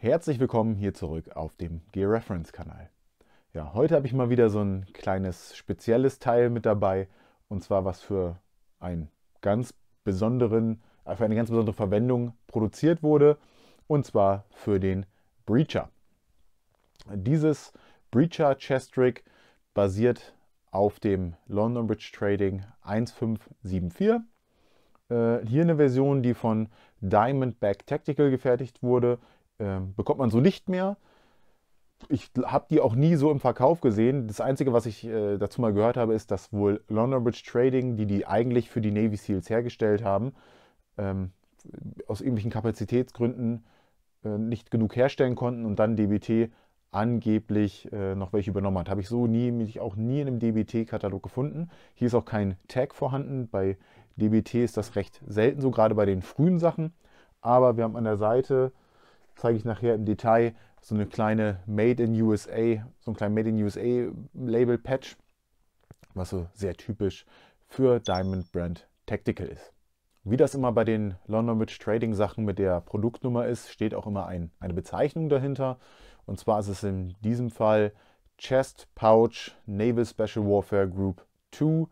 Herzlich willkommen hier zurück auf dem Reference kanal Ja, heute habe ich mal wieder so ein kleines spezielles Teil mit dabei und zwar was für einen ganz besonderen, äh, für eine ganz besondere Verwendung produziert wurde und zwar für den Breacher. Dieses Breacher Chess Trick basiert auf dem London Bridge Trading 1574. Äh, hier eine Version, die von Diamondback Tactical gefertigt wurde äh, bekommt man so nicht mehr. Ich habe die auch nie so im Verkauf gesehen. Das Einzige, was ich äh, dazu mal gehört habe, ist, dass wohl London Bridge Trading, die die eigentlich für die Navy SEALs hergestellt haben, ähm, aus irgendwelchen Kapazitätsgründen äh, nicht genug herstellen konnten und dann DBT angeblich äh, noch welche übernommen hat. Habe ich so nie, mich auch nie in einem DBT-Katalog gefunden. Hier ist auch kein Tag vorhanden. Bei DBT ist das recht selten so, gerade bei den frühen Sachen. Aber wir haben an der Seite zeige ich nachher im Detail so eine kleine Made in USA, so ein kleines Made in USA Label Patch, was so sehr typisch für Diamond Brand Tactical ist. Wie das immer bei den London Bridge Trading Sachen mit der Produktnummer ist, steht auch immer ein, eine Bezeichnung dahinter. Und zwar ist es in diesem Fall Chest Pouch Naval Special Warfare Group 2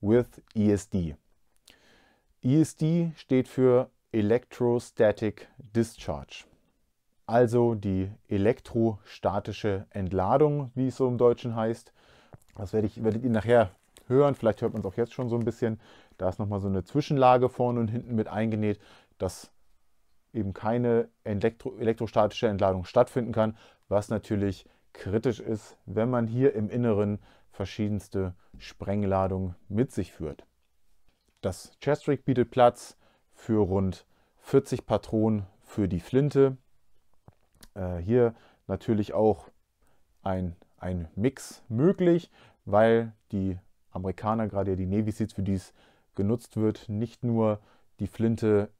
with ESD. ESD steht für Electrostatic Discharge also die elektrostatische Entladung, wie es so im Deutschen heißt. Das werde ich, werdet ihr nachher hören, vielleicht hört man es auch jetzt schon so ein bisschen. Da ist nochmal so eine Zwischenlage vorne und hinten mit eingenäht, dass eben keine elektro elektrostatische Entladung stattfinden kann, was natürlich kritisch ist, wenn man hier im Inneren verschiedenste Sprengladungen mit sich führt. Das Chestrick bietet Platz für rund 40 Patronen für die Flinte, äh, hier natürlich auch ein, ein Mix möglich, weil die Amerikaner, gerade die Navy Seeds, für die es genutzt wird, nicht nur die Flinte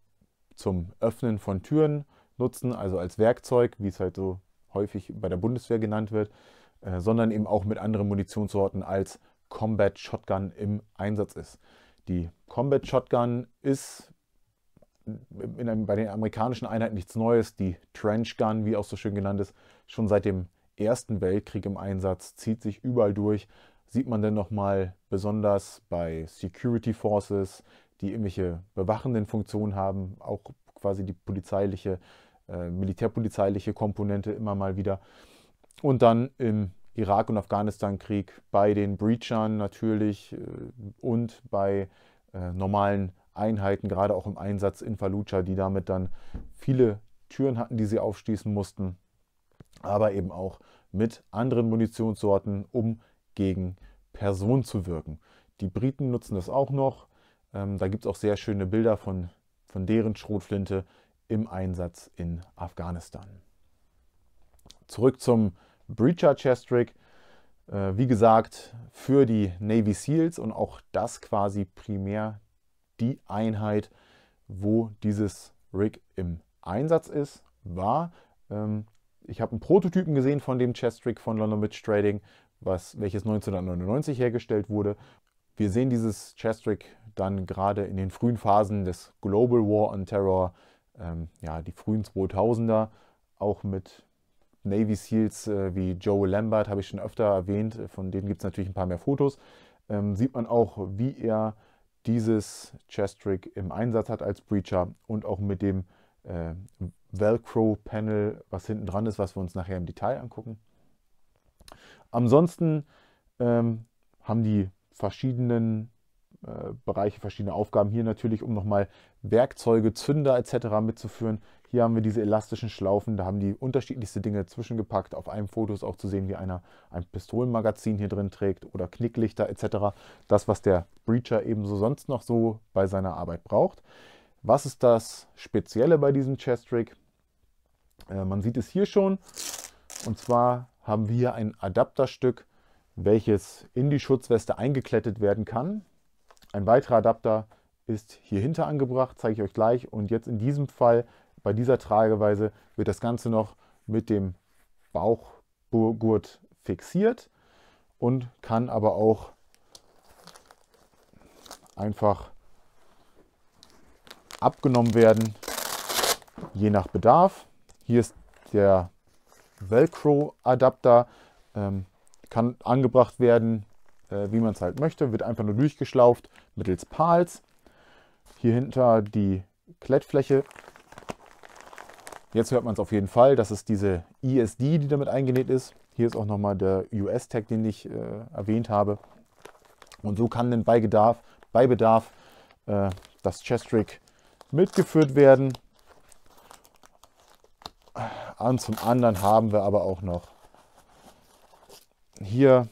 zum Öffnen von Türen nutzen, also als Werkzeug, wie es halt so häufig bei der Bundeswehr genannt wird, äh, sondern eben auch mit anderen Munitionssorten als Combat Shotgun im Einsatz ist. Die Combat Shotgun ist einem, bei den amerikanischen Einheiten nichts Neues. Die Trench Gun, wie auch so schön genannt ist, schon seit dem Ersten Weltkrieg im Einsatz, zieht sich überall durch. Sieht man denn nochmal besonders bei Security Forces, die irgendwelche bewachenden Funktionen haben, auch quasi die polizeiliche, äh, militärpolizeiliche Komponente immer mal wieder. Und dann im Irak- und Afghanistan-Krieg bei den Breachern natürlich äh, und bei äh, normalen Einheiten, gerade auch im Einsatz in Fallujah, die damit dann viele Türen hatten, die sie aufschließen mussten, aber eben auch mit anderen Munitionssorten, um gegen Personen zu wirken. Die Briten nutzen das auch noch. Ähm, da gibt es auch sehr schöne Bilder von, von deren Schrotflinte im Einsatz in Afghanistan. Zurück zum Breacher Chestrick. Äh, wie gesagt, für die Navy SEALs und auch das quasi primär die Einheit, wo dieses Rig im Einsatz ist, war. Ähm, ich habe einen Prototypen gesehen von dem Chest Rig von London Witch Trading, was, welches 1999 hergestellt wurde. Wir sehen dieses Chest Rig dann gerade in den frühen Phasen des Global War on Terror, ähm, ja, die frühen 2000er, auch mit Navy SEALs äh, wie Joe Lambert, habe ich schon öfter erwähnt, von denen gibt es natürlich ein paar mehr Fotos. Ähm, sieht man auch, wie er dieses Chest-Trick im Einsatz hat als Breacher und auch mit dem äh, Velcro-Panel, was hinten dran ist, was wir uns nachher im Detail angucken. Ansonsten ähm, haben die verschiedenen äh, Bereiche, verschiedene Aufgaben. Hier natürlich, um nochmal Werkzeuge, Zünder etc. mitzuführen. Hier haben wir diese elastischen Schlaufen, da haben die unterschiedlichste Dinge zwischengepackt. Auf einem Foto ist auch zu sehen, wie einer ein Pistolenmagazin hier drin trägt oder Knicklichter etc. Das, was der Breacher ebenso sonst noch so bei seiner Arbeit braucht. Was ist das Spezielle bei diesem Chest Rig? Äh, man sieht es hier schon. Und zwar haben wir hier ein Adapterstück, welches in die Schutzweste eingeklettet werden kann. Ein weiterer Adapter ist hier hinter angebracht, zeige ich euch gleich. Und jetzt in diesem Fall, bei dieser Trageweise, wird das Ganze noch mit dem Bauchgurt fixiert und kann aber auch einfach abgenommen werden, je nach Bedarf. Hier ist der Velcro-Adapter, ähm, kann angebracht werden äh, wie man es halt möchte, wird einfach nur durchgeschlauft mittels Pals. Hier hinter die Klettfläche. Jetzt hört man es auf jeden Fall, das ist diese ISD, e die damit eingenäht ist. Hier ist auch nochmal der US-Tag, den ich äh, erwähnt habe. Und so kann dann bei Bedarf, bei Bedarf äh, das Chestrick mitgeführt werden. Und zum anderen haben wir aber auch noch hier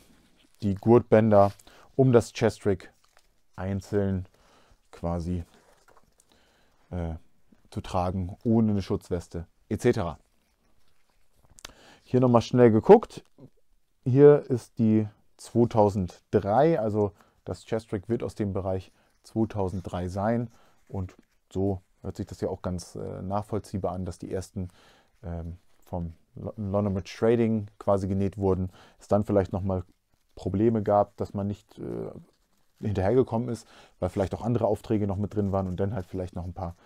die Gurtbänder um das Chestrick einzeln quasi äh, zu tragen, ohne eine Schutzweste etc. Hier nochmal schnell geguckt. Hier ist die 2003, also das Chestrick wird aus dem Bereich 2003 sein und so hört sich das ja auch ganz äh, nachvollziehbar an, dass die ersten ähm, vom London Trading quasi genäht wurden. Ist dann vielleicht nochmal Probleme gab, dass man nicht äh, hinterhergekommen ist, weil vielleicht auch andere Aufträge noch mit drin waren und dann halt vielleicht noch ein paar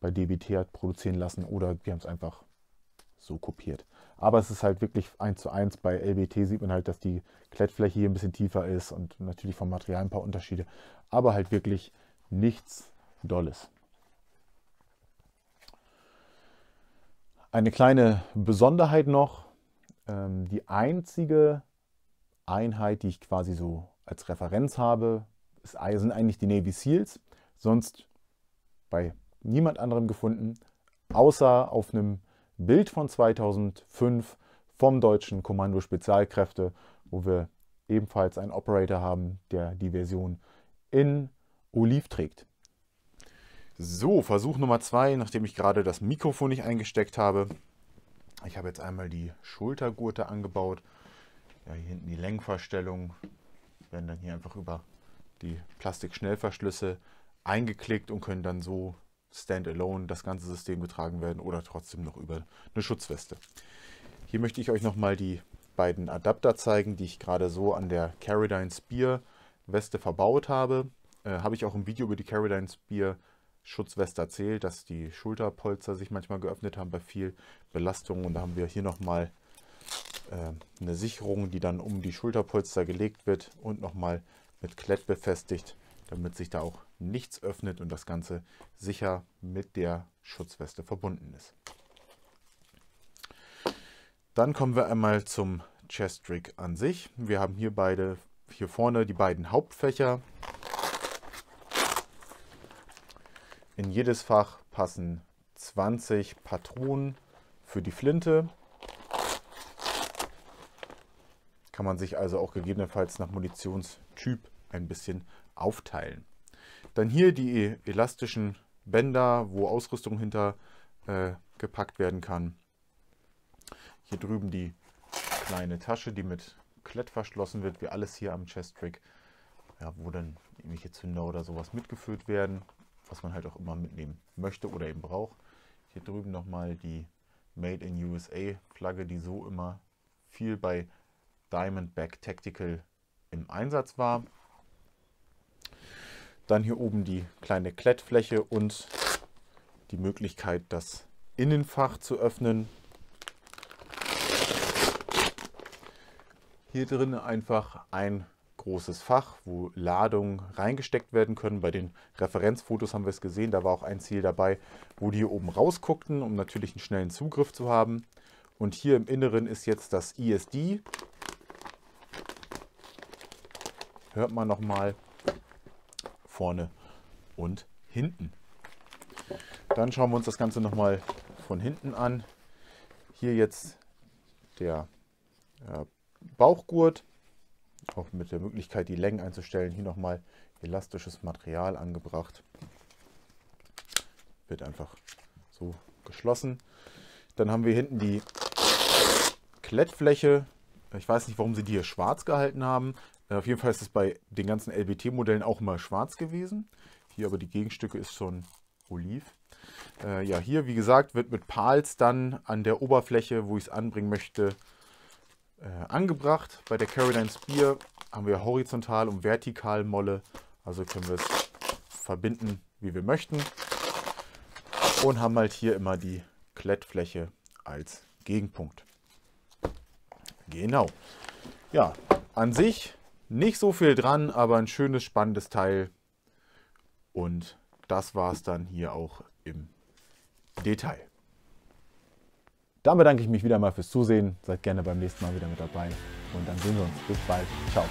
bei DBT hat produzieren lassen oder wir haben es einfach so kopiert. Aber es ist halt wirklich eins zu eins. Bei LBT sieht man halt, dass die Klettfläche hier ein bisschen tiefer ist und natürlich vom Material ein paar Unterschiede, aber halt wirklich nichts Dolles. Eine kleine Besonderheit noch, ähm, die einzige Einheit, die ich quasi so als Referenz habe, sind eigentlich die Navy SEALs, sonst bei niemand anderem gefunden, außer auf einem Bild von 2005 vom deutschen Kommando Spezialkräfte, wo wir ebenfalls einen Operator haben, der die Version in Oliv trägt. So, Versuch Nummer zwei, nachdem ich gerade das Mikrofon nicht eingesteckt habe. Ich habe jetzt einmal die Schultergurte angebaut ja, hier hinten die Lenkverstellung werden dann hier einfach über die Plastik-Schnellverschlüsse eingeklickt und können dann so standalone das ganze System getragen werden oder trotzdem noch über eine Schutzweste. Hier möchte ich euch nochmal die beiden Adapter zeigen, die ich gerade so an der Caridine Spear Weste verbaut habe. Äh, habe ich auch im Video über die Caridine Spear Schutzweste erzählt, dass die Schulterpolster sich manchmal geöffnet haben bei viel Belastung und da haben wir hier nochmal mal äh, eine Sicherung, die dann um die Schulterpolster gelegt wird und nochmal mit Klett befestigt, damit sich da auch nichts öffnet und das Ganze sicher mit der Schutzweste verbunden ist. Dann kommen wir einmal zum Chest Rig an sich. Wir haben hier beide hier vorne die beiden Hauptfächer. In jedes Fach passen 20 Patronen für die Flinte Kann man sich also auch gegebenenfalls nach Munitionstyp ein bisschen aufteilen. Dann hier die elastischen Bänder, wo Ausrüstung hinter äh, gepackt werden kann. Hier drüben die kleine Tasche, die mit Klett verschlossen wird, wie alles hier am Chest-Trick, ja, wo dann irgendwelche Zünder oder sowas mitgeführt werden, was man halt auch immer mitnehmen möchte oder eben braucht. Hier drüben nochmal die Made in USA Flagge, die so immer viel bei Diamondback Tactical im Einsatz war. Dann hier oben die kleine Klettfläche und die Möglichkeit, das Innenfach zu öffnen. Hier drin einfach ein großes Fach, wo Ladungen reingesteckt werden können. Bei den Referenzfotos haben wir es gesehen, da war auch ein Ziel dabei, wo die hier oben rausguckten, um natürlich einen schnellen Zugriff zu haben. Und hier im Inneren ist jetzt das ISD, hört man nochmal vorne und hinten. Dann schauen wir uns das Ganze nochmal von hinten an. Hier jetzt der äh, Bauchgurt, auch mit der Möglichkeit, die Längen einzustellen. Hier nochmal elastisches Material angebracht. Wird einfach so geschlossen. Dann haben wir hinten die Klettfläche. Ich weiß nicht, warum sie die hier schwarz gehalten haben. Äh, auf jeden Fall ist es bei den ganzen LBT-Modellen auch mal schwarz gewesen. Hier aber die Gegenstücke ist schon oliv. Äh, ja, hier, wie gesagt, wird mit Pals dann an der Oberfläche, wo ich es anbringen möchte, äh, angebracht. Bei der Caroline Spear haben wir horizontal und vertikal Molle. Also können wir es verbinden, wie wir möchten. Und haben halt hier immer die Klettfläche als Gegenpunkt. Genau. Ja, an sich nicht so viel dran, aber ein schönes, spannendes Teil. Und das war es dann hier auch im Detail. Dann bedanke ich mich wieder mal fürs Zusehen. Seid gerne beim nächsten Mal wieder mit dabei. Und dann sehen wir uns. Bis bald. Ciao.